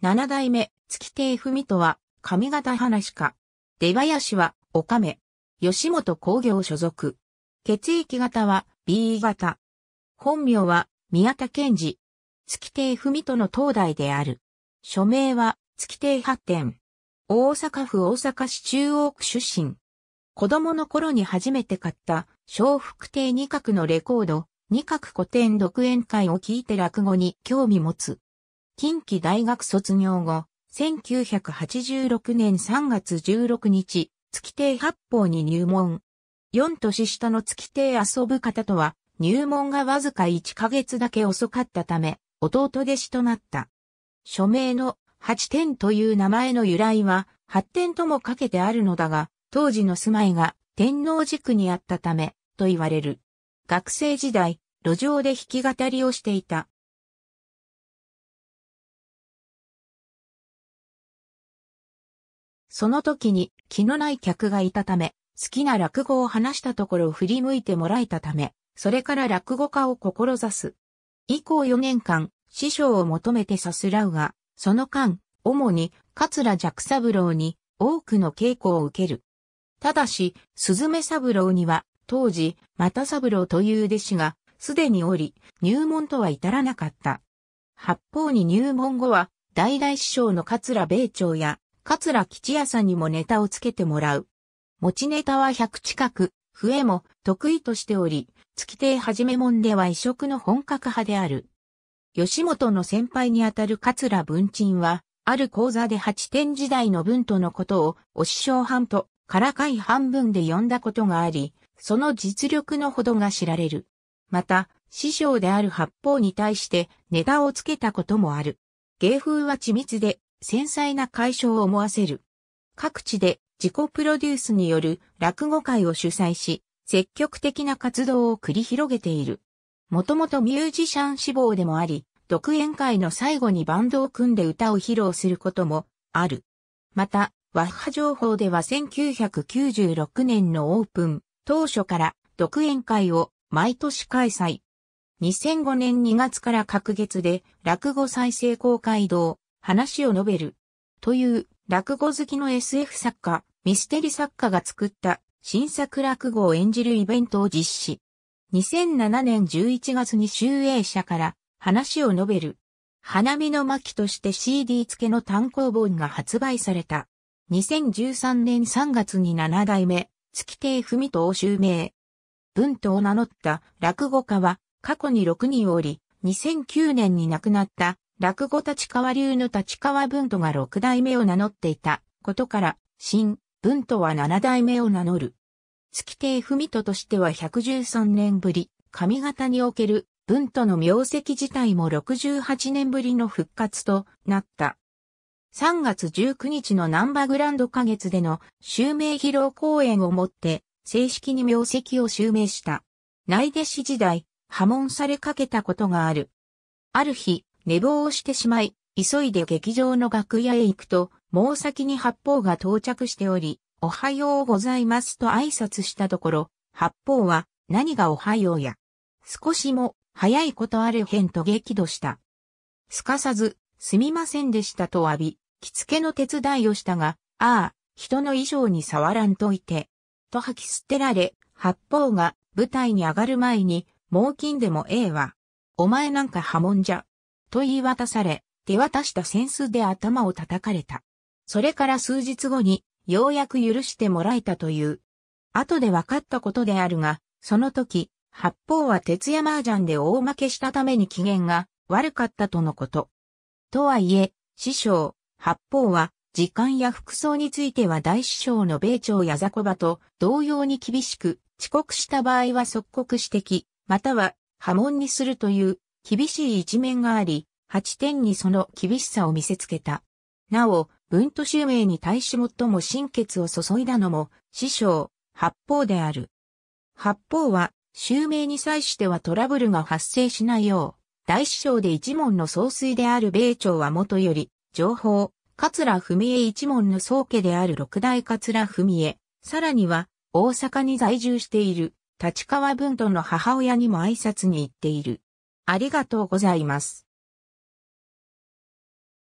七代目、月亭文人は、上方話家。出林は、おかめ。吉本工業所属。血液型は、B 型。本名は、宮田健二。月亭文との東大である。署名は、月亭八点。大阪府大阪市中央区出身。子供の頃に初めて買った、小福亭二角のレコード、二角古典独演会を聞いて落語に興味持つ。近畿大学卒業後、1986年3月16日、月亭八方に入門。4年下の月亭遊ぶ方とは、入門がわずか1ヶ月だけ遅かったため、弟弟子となった。署名の八点という名前の由来は、八点ともかけてあるのだが、当時の住まいが天皇寺区にあったため、と言われる。学生時代、路上で弾き語りをしていた。その時に気のない客がいたため、好きな落語を話したところを振り向いてもらえたため、それから落語家を志す。以降4年間、師匠を求めてさすらうが、その間、主に桂寂三郎に多くの稽古を受ける。ただし、鈴目三郎には、当時、又三郎という弟子が、すでにおり、入門とは至らなかった。八方に入門後は、代々師匠の桂米朝や、桂吉也さんにもネタをつけてもらう。持ちネタは100近く、笛も得意としており、月亭はじめもんでは異色の本格派である。吉本の先輩にあたる桂文鎮は、ある講座で8点時代の文とのことを、お師匠半と、からかい半分で呼んだことがあり、その実力のほどが知られる。また、師匠である八方に対してネタをつけたこともある。芸風は緻密で、繊細な解消を思わせる。各地で自己プロデュースによる落語会を主催し、積極的な活動を繰り広げている。もともとミュージシャン志望でもあり、独演会の最後にバンドを組んで歌を披露することもある。また、和ッ情報では1996年のオープン当初から独演会を毎年開催。2005年2月から各月で落語再生公会堂話を述べる。という落語好きの SF 作家、ミステリ作家が作った新作落語を演じるイベントを実施。2007年11月に集英社から話を述べる。花見の巻として CD 付けの単行本が発売された。2013年3月に7代目、月亭文人を襲名。文とを名乗った落語家は過去に6人おり、2009年に亡くなった落語立川流の立川文都が六代目を名乗っていたことから、新文都は七代目を名乗る。月亭文都としては113年ぶり、上方における文都の名跡自体も68年ぶりの復活となった。3月19日のナンバグランド花月での襲名披露公演をもって正式に名跡を襲名した。内弟子時代、破門されかけたことがある。ある日、寝坊をしてしまい、急いで劇場の楽屋へ行くと、もう先に八方が到着しており、おはようございますと挨拶したところ、八方は、何がおはようや。少しも、早いことあるへんと激怒した。すかさず、すみませんでしたと詫び、着付けの手伝いをしたが、ああ、人の衣装に触らんといて、と吐き捨てられ、八方が舞台に上がる前に、猛禽でもええわ。お前なんか波紋じゃ、と言い渡され、手渡した扇子で頭を叩かれた。それから数日後に、ようやく許してもらえたという。後で分かったことであるが、その時、八方は徹夜麻雀で大負けしたために機嫌が悪かったとのこと。とはいえ、師匠、八方は、時間や服装については大師匠の米朝やザコバと同様に厳しく、遅刻した場合は即刻指摘、または波紋にするという厳しい一面があり、8点にその厳しさを見せつけた。なお、文都襲名に対し最も心血を注いだのも、師匠、八方である。八方は、襲名に際してはトラブルが発生しないよう、大師匠で一門の総帥である米朝は元より、情報、桂文江一門の宗家である六大桂文江、さらには、大阪に在住している、立川文都の母親にも挨拶に行っている。ありがとうございます。